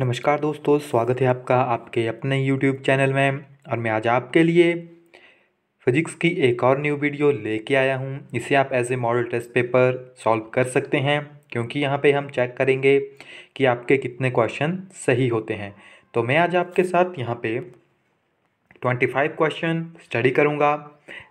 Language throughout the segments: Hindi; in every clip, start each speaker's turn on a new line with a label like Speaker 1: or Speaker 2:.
Speaker 1: नमस्कार दोस्तों स्वागत है आपका आपके अपने यूट्यूब चैनल में और मैं आज आपके लिए फिजिक्स की एक और न्यू वीडियो लेके आया हूँ इसे आप as a model test paper solve कर सकते हैं क्योंकि यहाँ पे हम चेक करेंगे कि आपके कितने क्वेश्चन सही होते हैं तो मैं आज आपके साथ यहाँ पे ट्वेंटी फाइव क्वेश्चन स्टडी करूँगा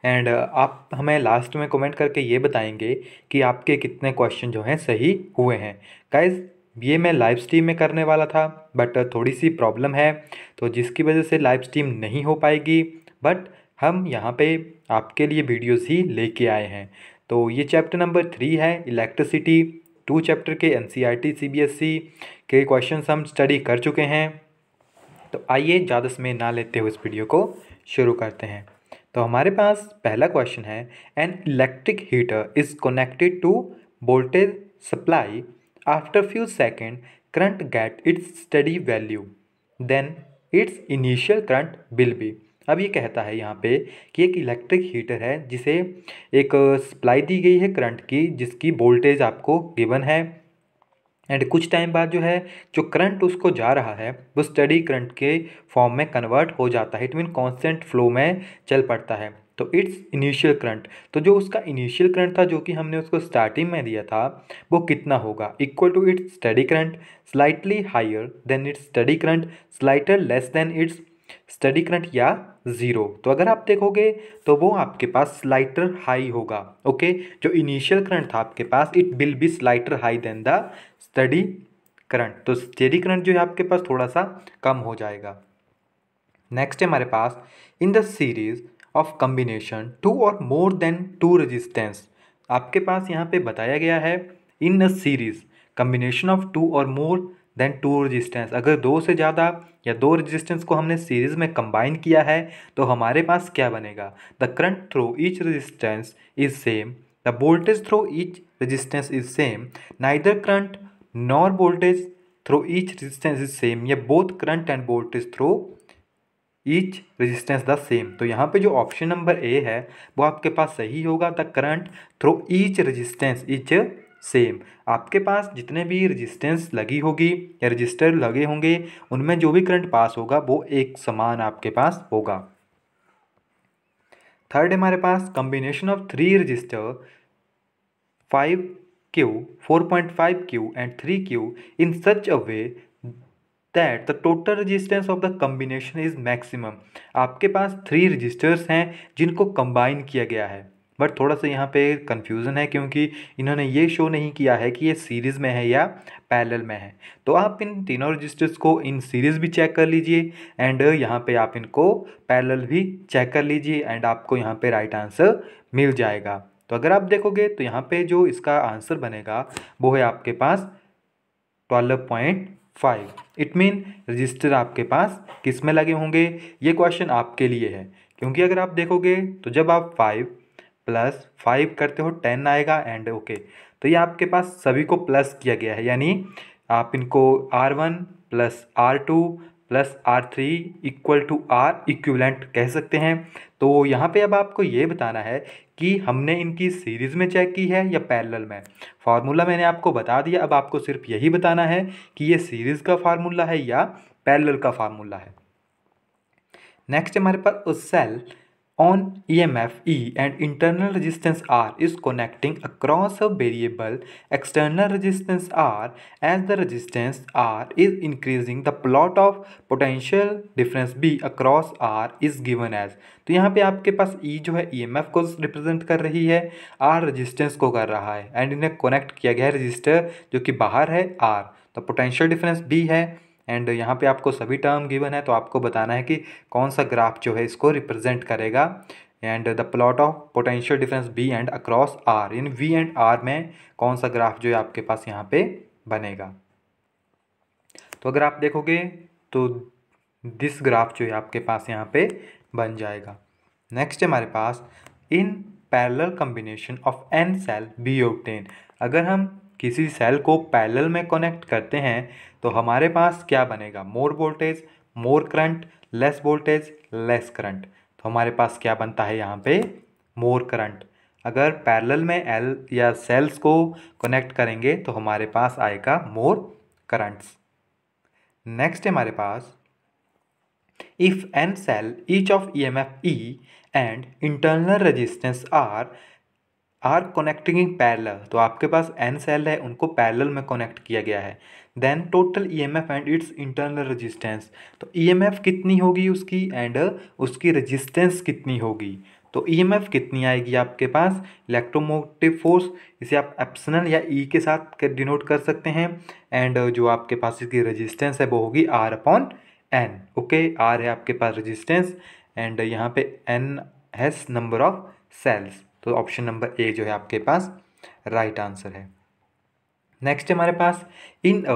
Speaker 1: एंड आप हमें लास्ट में कमेंट करके ये बताएंगे कि आपके कितने क्वेश्चन जो हैं सही हुए हैं गाइज ये मैं लाइव स्ट्रीम में करने वाला था बट थोड़ी सी प्रॉब्लम है तो जिसकी वजह से लाइव स्ट्रीम नहीं हो पाएगी बट हम यहाँ पे आपके लिए वीडियोस ही लेके आए हैं तो ये चैप्टर नंबर थ्री है इलेक्ट्रिसिटी टू चैप्टर के एन सी e e के क्वेश्चन हम स्टडी कर चुके हैं तो आइए ज़्यादा समय ना लेते हुए इस वीडियो को शुरू करते हैं तो हमारे पास पहला क्वेश्चन है an electric heater is connected to voltage supply After few second current get its steady value. Then its initial current will be अब ये कहता है यहाँ पे कि एक इलेक्ट्रिक हीटर है जिसे एक सप्लाई दी गई है करंट की जिसकी वोल्टेज आपको गिवन है एंड कुछ टाइम बाद जो है जो करंट उसको जा रहा है वो स्टडी करंट के फॉर्म में कन्वर्ट हो जाता है इट मीन कांस्टेंट फ्लो में चल पड़ता है तो इट्स इनिशियल करंट तो जो उसका इनिशियल करंट था जो कि हमने उसको स्टार्टिंग में दिया था वो कितना होगा equal to its steady current slightly higher than its steady current slightly less than its steady current या ज़ीरो तो अगर आप देखोगे तो वो आपके पास स्लाइटर हाई होगा ओके जो इनिशियल करंट था आपके पास it will be slightly high than the steady current तो स्टडी करंट जो है आपके पास थोड़ा सा कम हो जाएगा नेक्स्ट है हमारे पास in the series of combination two or more then to resistance आपके पास यहाँ पे बताया गया है in a series combination of two or more then to resistance अगर दो से ज़्यादा या दो रेजिस्टेंस को हमने सीरीज में कंबाइन किया है तो हमारे पास क्या बनेगा the current through each resistance is same the voltage through each resistance is same neither current nor voltage through each resistance is same या both current and voltage through each resistance the same तो यहाँ पे जो ऑप्शन नंबर ए है वो आपके पास सही होगा the current through each resistance each same आपके पास जितने भी रेजिस्टेंस लगी होगी या रजिस्टर लगे होंगे उनमें जो भी करंट पास होगा वो एक समान आपके पास होगा थर्ड हमारे पास combination of three resistor five Q four point five Q and three Q in such a way that the total resistance of the combination is maximum आपके पास थ्री रजिस्टर्स हैं जिनको कंबाइन किया गया है बट थोड़ा सा यहाँ पे कन्फ्यूज़न है क्योंकि इन्होंने ये शो नहीं किया है कि ये सीरीज़ में है या पैरेलल में है तो आप इन तीनों रजिस्टर्स को इन सीरीज़ भी चेक कर लीजिए एंड यहाँ पे आप इनको पैरेलल भी चेक कर लीजिए एंड आपको यहाँ पे राइट आंसर मिल जाएगा तो अगर आप देखोगे तो यहाँ पे जो इसका आंसर बनेगा वो है आपके पास twelve point five it mean resistor आपके पास किस में लगे होंगे ये क्वेश्चन आपके लिए है क्योंकि अगर आप देखोगे तो जब आप फाइव प्लस फाइव करते हो टेन आएगा एंड ओके okay. तो ये आपके पास सभी को प्लस किया गया है यानी आप इनको R one plus R two plus R three equal to R equivalent कह सकते हैं तो यहाँ पे अब आपको ये बताना है कि हमने इनकी सीरीज़ में चेक की है या पैरेलल में फार्मूला मैंने आपको बता दिया अब आपको सिर्फ यही बताना है कि ये सीरीज़ का फार्मूला है या पैरेलल का फार्मूला है नेक्स्ट हमारे पास उस cell on EMF E and internal resistance R is connecting across a variable external resistance R as the resistance R is increasing the plot of potential difference B across R is given as तो यहाँ पे आपके पास E जो है EMF को रिप्रेजेंट कर रही है R रेजिस्टेंस को कर रहा है एंड इन्हें कनेक्ट किया गया है रजिस्टर जो कि बाहर है R तो पोटेंशियल डिफरेंस B है एंड यहाँ पे आपको सभी टर्म गिवन है तो आपको बताना है कि कौन सा ग्राफ जो है इसको रिप्रेजेंट करेगा and the plot of potential difference B and across R in V and R में कौन सा ग्राफ जो है आपके पास यहाँ पे बनेगा तो अगर आप देखोगे तो दिस ग्राफ जो है आपके पास यहाँ पे बन जाएगा नेक्स्ट हमारे पास in parallel combination of N cell be obtained अगर हम किसी सेल को पैरल में कनेक्ट करते हैं तो हमारे पास क्या बनेगा more voltage more current less voltage less current तो हमारे पास क्या बनता है यहाँ पे मोर करंट अगर पैरेलल में एल या सेल्स को कनेक्ट करेंगे तो हमारे पास आएगा मोर करंट्स नेक्स्ट है हमारे पास if an cell each of E M F E and internal resistance R are connecting in parallel तो आपके पास एन सेल है उनको पैरेलल में कनेक्ट किया गया है then total E M F and its internal resistance तो ई एम एफ कितनी होगी उसकी एंड उसकी रजिस्टेंस कितनी होगी तो ई एम एफ कितनी आएगी आपके पास इलेक्ट्रोमोटिव फोर्स इसे आप एप्सनल या ई e के साथ डिनोट कर सकते हैं एंड जो आपके पास इसकी रजिस्टेंस है वो होगी R upon n okay R है आपके पास रजिस्टेंस एंड यहाँ पे n has number of cells तो ऑप्शन नंबर ए जो है आपके पास राइट right आंसर है नेक्स्ट हमारे पास in a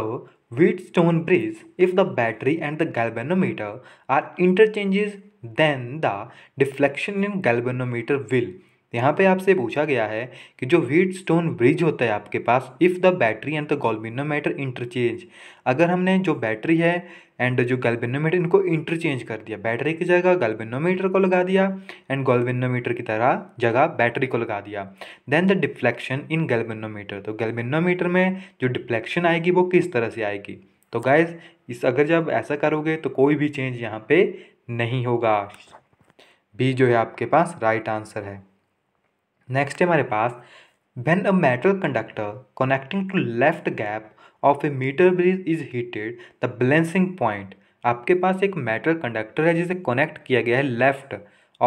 Speaker 1: wheatstone bridge if the battery and the galvanometer are interchanges then the deflection in galvanometer will यहाँ पे आपसे पूछा गया है कि जो व्हीट स्टोन ब्रिज होता है आपके पास if the battery and the galvanometer interchange अगर हमने जो बैटरी है एंड जो गलबिनोमीटर इनको इंटरचेंज कर दिया बैटरी की जगह मीटर को लगा दिया एंड गोलबिनोमीटर की तरह जगह बैटरी को लगा दिया then the deflection in galvanometer तो गलबिनोमीटर में जो डिफ्लेक्शन आएगी वो किस तरह से आएगी तो गाइज इस अगर जब ऐसा करोगे तो कोई भी चेंज यहाँ पे नहीं होगा बी जो है आपके पास राइट आंसर है नेक्स्ट है हमारे पास when a metal conductor connecting to left gap of a metre bridge is heated the balancing point आपके पास एक मेटल कंडक्टर है जिसे कनेक्ट किया गया है left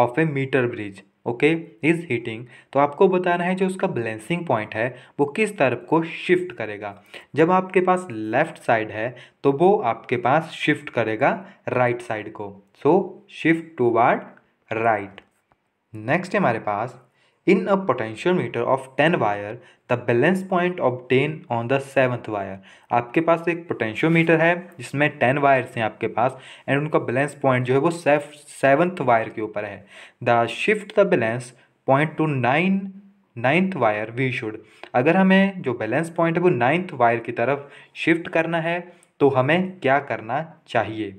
Speaker 1: of a metre bridge okay is heating तो आपको बताना है जो उसका बैलेंसिंग पॉइंट है वो किस तरफ को शिफ्ट करेगा जब आपके पास लेफ्ट साइड है तो वो आपके पास शिफ्ट करेगा राइट right साइड को so shift to right next है हमारे पास in a potentiometer of ten wire the balance point of ten on the seventh wire आपके पास एक पोटेंशियल मीटर है जिसमें टेन वायर्स हैं आपके पास एंड उनका बैलेंस पॉइंट जो है वो सेवन्थ वायर के ऊपर है the shift the balance point to nine ninth wire we should अगर हमें जो बैलेंस पॉइंट है वो नाइन्थ वायर की तरफ शिफ्ट करना है तो हमें क्या करना चाहिए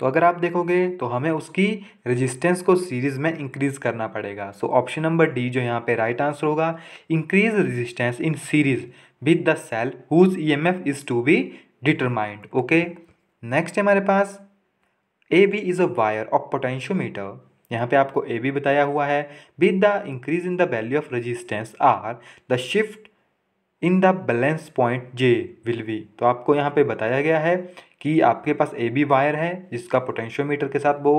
Speaker 1: तो अगर आप देखोगे तो हमें उसकी रेजिस्टेंस को सीरीज़ में इंक्रीज़ करना पड़ेगा सो ऑप्शन नंबर डी जो यहाँ पे राइट आंसर होगा increase resistance in series with the cell whose EMF is to be determined okay next है हमारे पास A B is a wire of potentiometer यहाँ पे आपको ए बी बताया हुआ है with the increase in the value of resistance R the shift in the balance point J will be तो आपको यहाँ पे बताया गया है कि आपके पास ए बी वायर है जिसका पोटेंशियोमीटर के साथ वो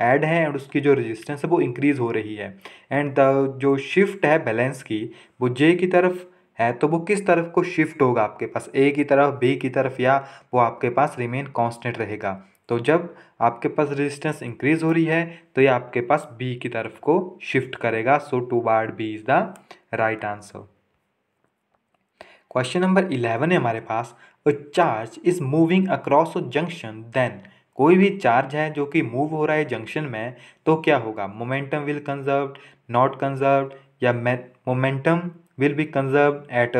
Speaker 1: ऐड है एंड उसकी जो रेजिस्टेंस है वो इंक्रीज़ हो रही है एंड जो शिफ्ट है बैलेंस की वो जे की तरफ है तो वो किस तरफ को शिफ्ट होगा आपके पास ए की तरफ बी की तरफ या वो आपके पास रिमेन कॉन्स्टेंट रहेगा तो जब आपके पास रेजिस्टेंस इंक्रीज हो रही है तो ये आपके पास बी की तरफ को शिफ्ट करेगा so to bar B is the right answer question number eleven है हमारे पास charge is moving across junction a कोई भी चार्ज है जो कि मूव हो रहा है जंक्शन में तो क्या होगा momentum will conserve not conserve या momentum will be conserve at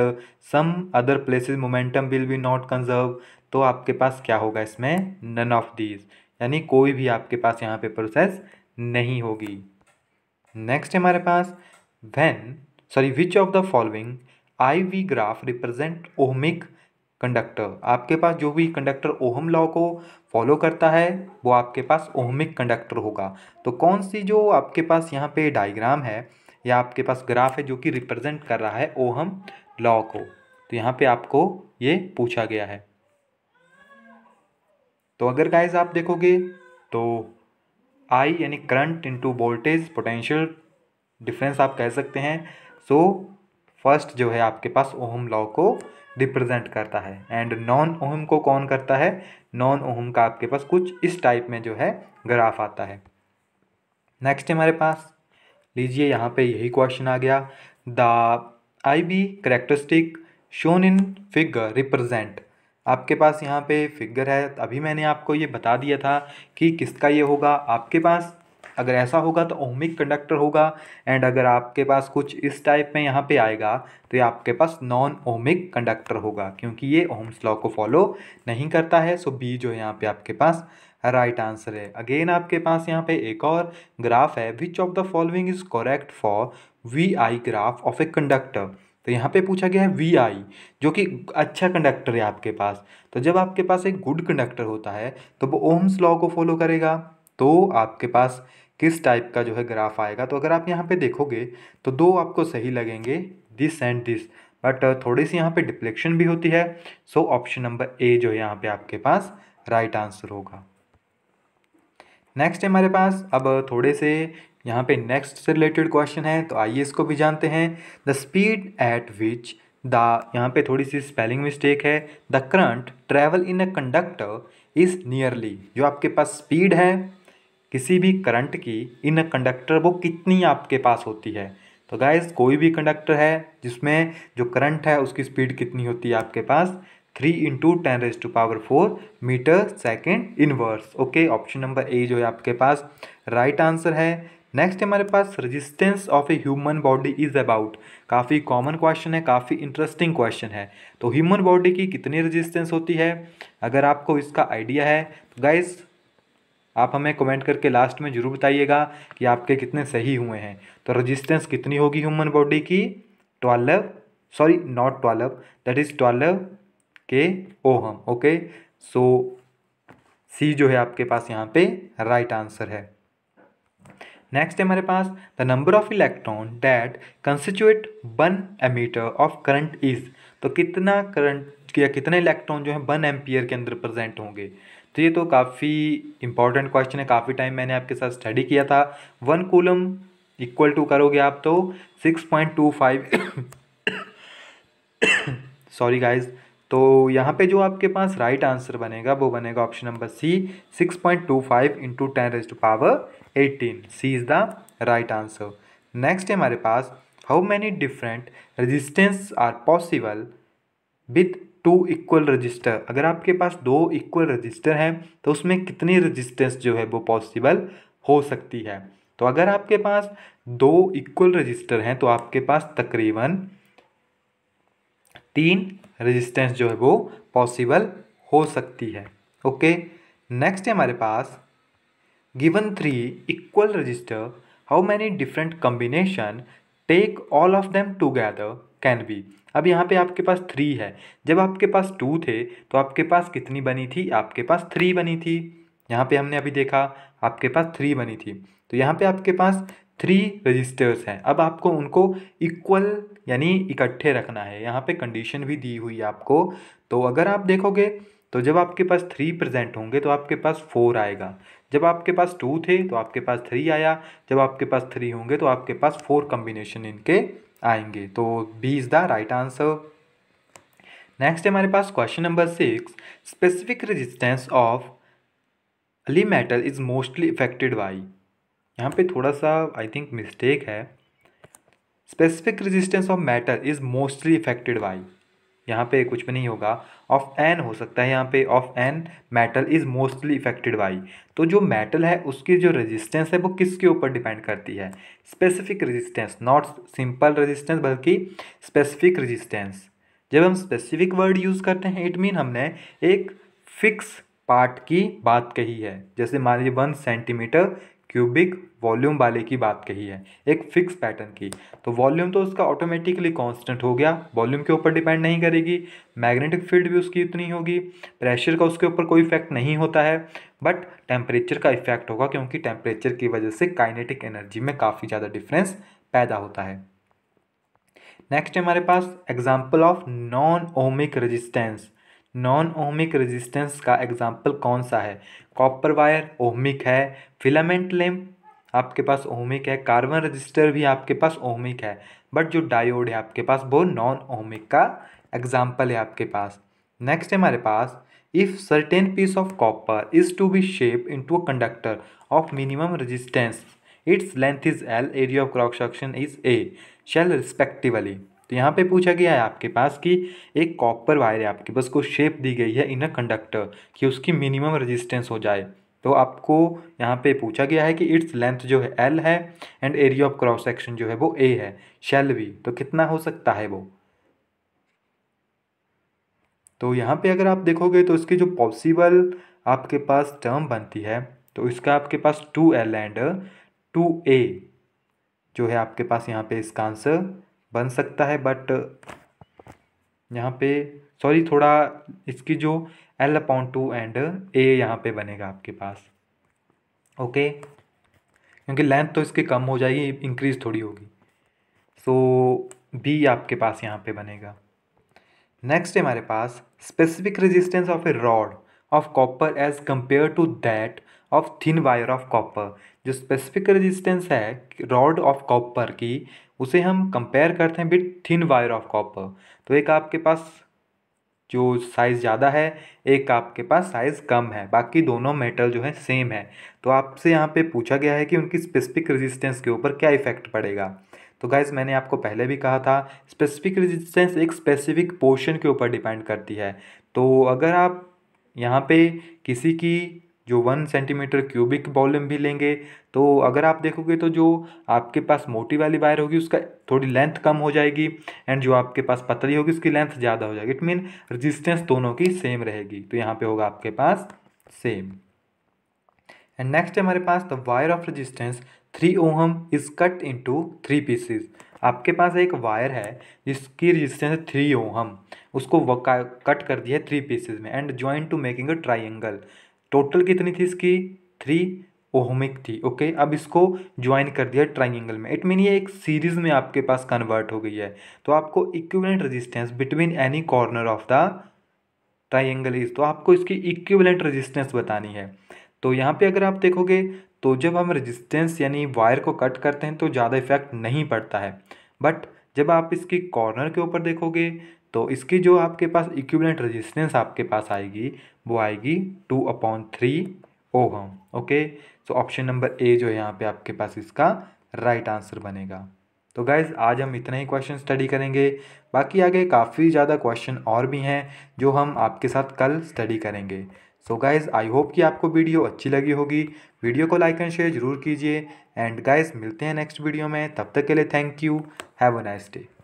Speaker 1: some other places momentum will be not conserve तो आपके पास क्या होगा इसमें नन ऑफ दीज यानी कोई भी आपके पास यहाँ पे प्रोसेस नहीं होगी नेक्स्ट हमारे पास when sorry which of the following I V graph represent ohmic conductor आपके पास जो भी कंडक्टर ओहम लॉ को फॉलो करता है वो आपके पास ओहमिक कंडक्टर होगा तो कौन सी जो आपके पास यहाँ पे डायग्राम है या आपके पास ग्राफ है जो कि रिप्रेजेंट कर रहा है ओहम लॉ को तो यहाँ पे आपको ये पूछा गया है तो अगर गाइज आप देखोगे तो आई यानी current into voltage potential difference आप कह सकते हैं सो so, फर्स्ट जो है आपके पास ओहम लॉ को रिप्रेजेंट करता है एंड नॉन ओहम को कौन करता है नॉन ओहम का आपके पास कुछ इस टाइप में जो है ग्राफ आता है नेक्स्ट हमारे पास लीजिए यहाँ पे यही क्वेश्चन आ गया the I V characteristic shown in figure represent आपके पास यहाँ पे फिगर है अभी मैंने आपको ये बता दिया था कि किसका ये होगा आपके पास अगर ऐसा होगा तो ओमिक कंडक्टर होगा एंड अगर आपके पास कुछ इस टाइप में यहाँ पे आएगा तो ये आपके पास नॉन ओमिक कंडक्टर होगा क्योंकि ये ओम्स लॉ को फॉलो नहीं करता है सो बी जो है यहाँ पे आपके पास राइट right आंसर है अगेन आपके पास यहाँ पे एक और ग्राफ है which of the following is correct for V I graph of a conductor तो यहाँ पे पूछा गया है वी आई जो कि अच्छा कंडक्टर है आपके पास तो जब आपके पास एक गुड कंडक्टर होता है तो वो ओम्स लॉ को फॉलो करेगा तो आपके पास किस टाइप का जो है ग्राफ आएगा तो अगर आप यहाँ पे देखोगे तो दो आपको सही लगेंगे दिस एंड दिस बट थोड़ी सी यहाँ पे डिप्लेक्शन भी होती है सो ऑप्शन नंबर ए जो है यहाँ पे आपके पास राइट right आंसर होगा नेक्स्ट है हमारे पास अब थोड़े से यहाँ पे नेक्स्ट से रिलेटेड क्वेश्चन है तो आइए इसको भी जानते हैं the speed at which the यहाँ पे थोड़ी सी स्पेलिंग मिस्टेक है the current travel in a conductor is nearly जो आपके पास स्पीड है किसी भी करंट की इन कंडक्टर वो कितनी आपके पास होती है तो गाइस कोई भी कंडक्टर है जिसमें जो करंट है उसकी स्पीड कितनी होती है आपके पास three into ten raise to power four metre second inverse okay option number A जो है आपके पास राइट right आंसर है नेक्स्ट हमारे पास resistance of a human body is about काफ़ी कॉमन क्वेश्चन है काफ़ी इंटरेस्टिंग क्वेश्चन है तो ह्यूमन बॉडी की कितनी रेजिस्टेंस होती है अगर आपको इसका आइडिया है तो गाइज आप हमें कमेंट करके लास्ट में ज़रूर बताइएगा कि आपके कितने सही हुए हैं तो रजिस्टेंस कितनी होगी ह्यूमन बॉडी की twelve sorry not twelve that is twelve K ओ हम ओके सो सी जो है आपके पास यहाँ पे राइट right आंसर है नेक्स्ट है हमारे पास the number of electron that constitute one ammeter of current is तो कितना करंट या कितने इलेक्ट्रॉन जो है वन एम्पियर के अंदर प्रेजेंट होंगे तो ये तो काफ़ी इंपॉर्टेंट क्वेश्चन है काफ़ी टाइम मैंने आपके साथ स्टडी किया था वन कूलम इक्वल टू करोगे आप तो six point two five sorry guys तो यहाँ पे जो आपके पास राइट आंसर बनेगा वो बनेगा option number C six point two five into ten raise to power eighteen C is the right answer next है हमारे पास how many different resistance are possible with two equal resistor अगर आपके पास दो इक्वल रजिस्टर हैं तो उसमें कितनी रजिस्टेंस जो है वो पॉसिबल हो सकती है तो अगर आपके पास दो इक्वल रजिस्टर हैं तो आपके पास तकरीबन तीन रजिस्टेंस जो है वो पॉसिबल हो सकती है ओके नेक्स्ट है हमारे पास given three equal resistor how many different combination take all of them together can be अब यहाँ पे आपके पास थ्री है जब आपके पास टू थे तो आपके पास कितनी बनी थी आपके पास थ्री बनी थी यहाँ पे हमने अभी देखा आपके पास थ्री बनी थी तो यहाँ पे आपके पास थ्री रजिस्टर्स हैं अब आपको उनको इक्वल यानी इकट्ठे रखना है यहाँ पे कंडीशन भी दी हुई है आपको तो अगर आप देखोगे तो जब आपके पास थ्री प्रजेंट होंगे तो आपके पास फोर आएगा जब आपके पास टू थे तो आपके पास थ्री आया जब आपके पास थ्री होंगे तो आपके पास फोर कम्बिनेशन इनके आएंगे तो B is the right answer next हमारे पास question number six specific resistance of अली metal is mostly affected by यहाँ पे थोड़ा सा आई थिंक मिस्टेक है specific resistance of metal is mostly affected by यहाँ पे कुछ भी नहीं होगा ऑफ एन हो सकता है यहाँ पे of an metal is mostly affected by तो जो मेटल है उसकी जो रेजिस्टेंस है वो किसके ऊपर डिपेंड करती है specific resistance not simple resistance बल्कि स्पेसिफिक रेजिस्टेंस जब हम स्पेसिफिक वर्ड यूज़ करते हैं इट मीन हमने एक फिक्स पार्ट की बात कही है जैसे मान लीजिए वन सेंटीमीटर क्यूबिक वॉल्यूम वाले की बात कही है एक फिक्स पैटर्न की तो वॉल्यूम तो उसका ऑटोमेटिकली कांस्टेंट हो गया वॉल्यूम के ऊपर डिपेंड नहीं करेगी मैग्नेटिक फील्ड भी उसकी इतनी होगी प्रेशर का उसके ऊपर कोई इफेक्ट नहीं होता है बट टेम्परेचर का इफेक्ट होगा क्योंकि टेम्परेचर की वजह से काइनेटिक एनर्जी में काफ़ी ज़्यादा डिफरेंस पैदा होता है नेक्स्ट हमारे पास example of non ohmic resistance non ohmic resistance का एग्जाम्पल कौन सा है कॉपर वायर ओहमिक है फिलामेंट लैम्प आपके पास ओहमिक है कार्बन रजिस्टर भी आपके पास ओहमिक है बट जो डायोड है आपके पास वो नॉन ओहमिक का एग्जाम्पल है आपके पास नेक्स्ट है हमारे पास if certain piece of copper is to be shape in to a conductor of minimum resistance its length is L area of cross section is A शेल रिस्पेक्टिवली तो यहाँ पे पूछा गया है आपके पास कि एक कॉपर वायर है आपके पास को शेप दी गई है इनर कंडक्टर कि उसकी मिनिमम रेजिस्टेंस हो जाए तो आपको यहाँ पे पूछा गया है कि इट्स लेंथ जो है एल है and area of cross section जो है वो ए है शेल वी तो कितना हो सकता है वो तो यहाँ पे अगर आप देखोगे तो इसकी जो पॉसिबल आपके पास टर्म बनती है तो इसका आपके पास two L and two A जो है आपके पास यहाँ पे इसका आंसर बन सकता है बट यहाँ पे सॉरी थोड़ा इसकी जो L upon two and A यहाँ पे बनेगा आपके पास ओके क्योंकि लेंथ तो इसकी कम हो जाएगी इंक्रीज थोड़ी होगी सो बी आपके पास यहाँ पे बनेगा नेक्स्ट है हमारे पास specific resistance of a rod of copper as compare to that of thin wire of copper जो स्पेसिफिक रेजिस्टेंस है रॉड ऑफ कॉपर की उसे हम कंपेयर करते हैं with thin wire of copper तो एक आपके पास जो साइज़ ज़्यादा है एक आपके पास साइज़ कम है बाकी दोनों मेटल जो है सेम है तो आपसे यहाँ पे पूछा गया है कि उनकी स्पेसिफिक रेजिस्टेंस के ऊपर क्या इफेक्ट पड़ेगा तो गाइज मैंने आपको पहले भी कहा था स्पेसिफिक रेजिस्टेंस एक स्पेसिफिक पोर्शन के ऊपर डिपेंड करती है तो अगर आप यहाँ पे किसी की जो वन सेंटीमीटर क्यूबिक वॉल्यूम भी लेंगे तो अगर आप देखोगे तो जो आपके पास मोटी वाली वायर होगी उसका थोड़ी लेंथ कम हो जाएगी एंड जो आपके पास पतली होगी उसकी लेंथ ज़्यादा हो जाएगी इट मीन रजिस्टेंस दोनों की सेम रहेगी तो यहाँ पे होगा आपके पास सेम एंड नेक्स्ट है हमारे पास the wire of resistance three ohm is cut in to three pieces आपके पास एक वायर है जिसकी रजिस्टेंस थ्री ओहम उसको कट कर दिया है थ्री पीसेज में and join to making a triangle total कितनी थी इसकी थ्री ओहमिक थी ओके अब इसको ज्वाइन कर दिया ट्राइंगल में इट मीन ये एक सीरीज में आपके पास कन्वर्ट हो गई है तो आपको equivalent resistance between any corner of the triangle is तो आपको इसकी इक्विवेलेंट रेजिस्टेंस बतानी है तो यहाँ पे अगर आप देखोगे तो जब हम रेजिस्टेंस यानी वायर को कट करते हैं तो ज़्यादा इफेक्ट नहीं पड़ता है बट जब आप इसकी कॉर्नर के ऊपर देखोगे तो इसकी जो आपके पास इक्विवेलेंट रेजिस्टेंस आपके पास आएगी वो आएगी two upon three ohm okay so option number A जो है यहाँ पे आपके पास इसका राइट right आंसर बनेगा तो गाइज आज हम इतना ही क्वेश्चन स्टडी करेंगे बाकी आगे काफ़ी ज़्यादा क्वेश्चन और भी हैं जो हम आपके साथ कल स्टडी करेंगे सो गाइज़ आई होप कि आपको वीडियो अच्छी लगी होगी वीडियो को लाइक एंड शेयर जरूर कीजिए एंड गाइज़ मिलते हैं नेक्स्ट वीडियो में तब तक के लिए thank you have a nice day